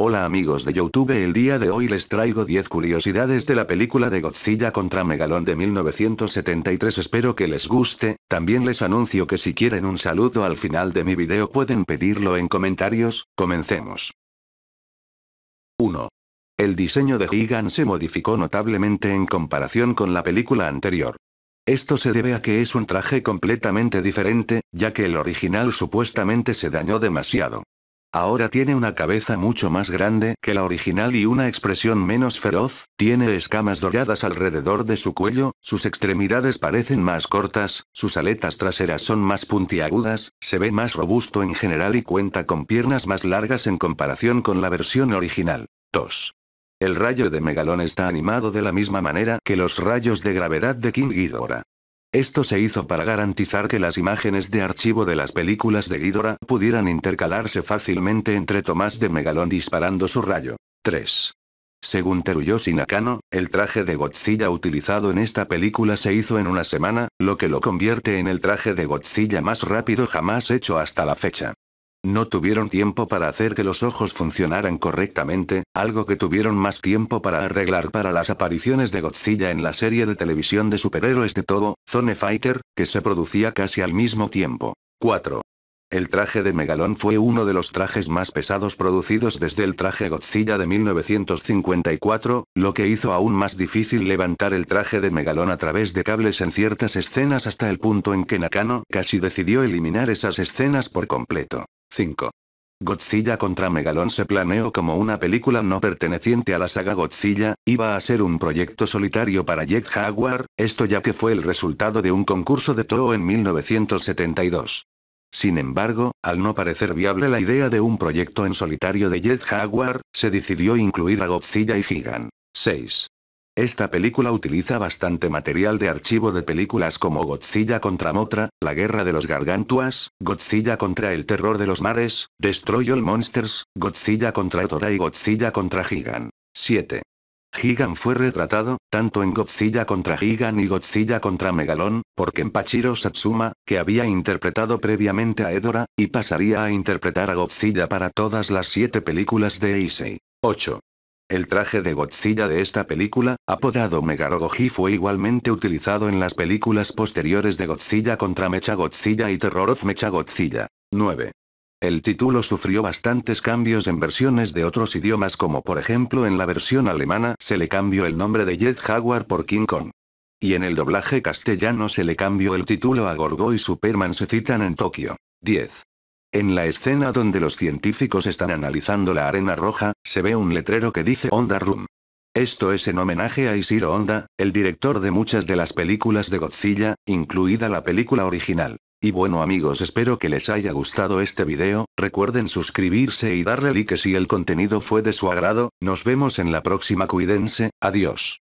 Hola amigos de Youtube el día de hoy les traigo 10 curiosidades de la película de Godzilla contra Megalón de 1973 espero que les guste, también les anuncio que si quieren un saludo al final de mi video pueden pedirlo en comentarios, comencemos. 1. El diseño de Gigan se modificó notablemente en comparación con la película anterior. Esto se debe a que es un traje completamente diferente, ya que el original supuestamente se dañó demasiado. Ahora tiene una cabeza mucho más grande que la original y una expresión menos feroz, tiene escamas doradas alrededor de su cuello, sus extremidades parecen más cortas, sus aletas traseras son más puntiagudas, se ve más robusto en general y cuenta con piernas más largas en comparación con la versión original. 2. El rayo de Megalón está animado de la misma manera que los rayos de gravedad de King Ghidorah. Esto se hizo para garantizar que las imágenes de archivo de las películas de Ghidorah pudieran intercalarse fácilmente entre Tomás de Megalón disparando su rayo. 3. Según Teruyoshi Nakano, el traje de Godzilla utilizado en esta película se hizo en una semana, lo que lo convierte en el traje de Godzilla más rápido jamás hecho hasta la fecha. No tuvieron tiempo para hacer que los ojos funcionaran correctamente, algo que tuvieron más tiempo para arreglar para las apariciones de Godzilla en la serie de televisión de superhéroes de todo, Zone Fighter, que se producía casi al mismo tiempo. 4. El traje de Megalón fue uno de los trajes más pesados producidos desde el traje Godzilla de 1954, lo que hizo aún más difícil levantar el traje de Megalón a través de cables en ciertas escenas hasta el punto en que Nakano casi decidió eliminar esas escenas por completo. 5. Godzilla contra Megalon se planeó como una película no perteneciente a la saga Godzilla, iba a ser un proyecto solitario para Jet Jaguar, esto ya que fue el resultado de un concurso de Toho en 1972. Sin embargo, al no parecer viable la idea de un proyecto en solitario de Jet Jaguar, se decidió incluir a Godzilla y Gigan. 6. Esta película utiliza bastante material de archivo de películas como Godzilla contra Motra, La Guerra de los Gargantuas, Godzilla contra el Terror de los Mares, Destroy All Monsters, Godzilla contra Edora y Godzilla contra Gigan. 7. Gigan fue retratado, tanto en Godzilla contra Gigan y Godzilla contra Megalón, porque Pachiro Satsuma, que había interpretado previamente a Edora, y pasaría a interpretar a Godzilla para todas las siete películas de Eisei. 8. El traje de Godzilla de esta película, apodado Megarogoji fue igualmente utilizado en las películas posteriores de Godzilla contra Mecha Godzilla y Terror of Mecha Godzilla. 9. El título sufrió bastantes cambios en versiones de otros idiomas como por ejemplo en la versión alemana se le cambió el nombre de Jet Jaguar por King Kong. Y en el doblaje castellano se le cambió el título a Gorgo y Superman se citan en Tokio. 10. En la escena donde los científicos están analizando la arena roja, se ve un letrero que dice Honda Room. Esto es en homenaje a Isiro Honda, el director de muchas de las películas de Godzilla, incluida la película original. Y bueno amigos espero que les haya gustado este video, recuerden suscribirse y darle like si el contenido fue de su agrado, nos vemos en la próxima cuídense, adiós.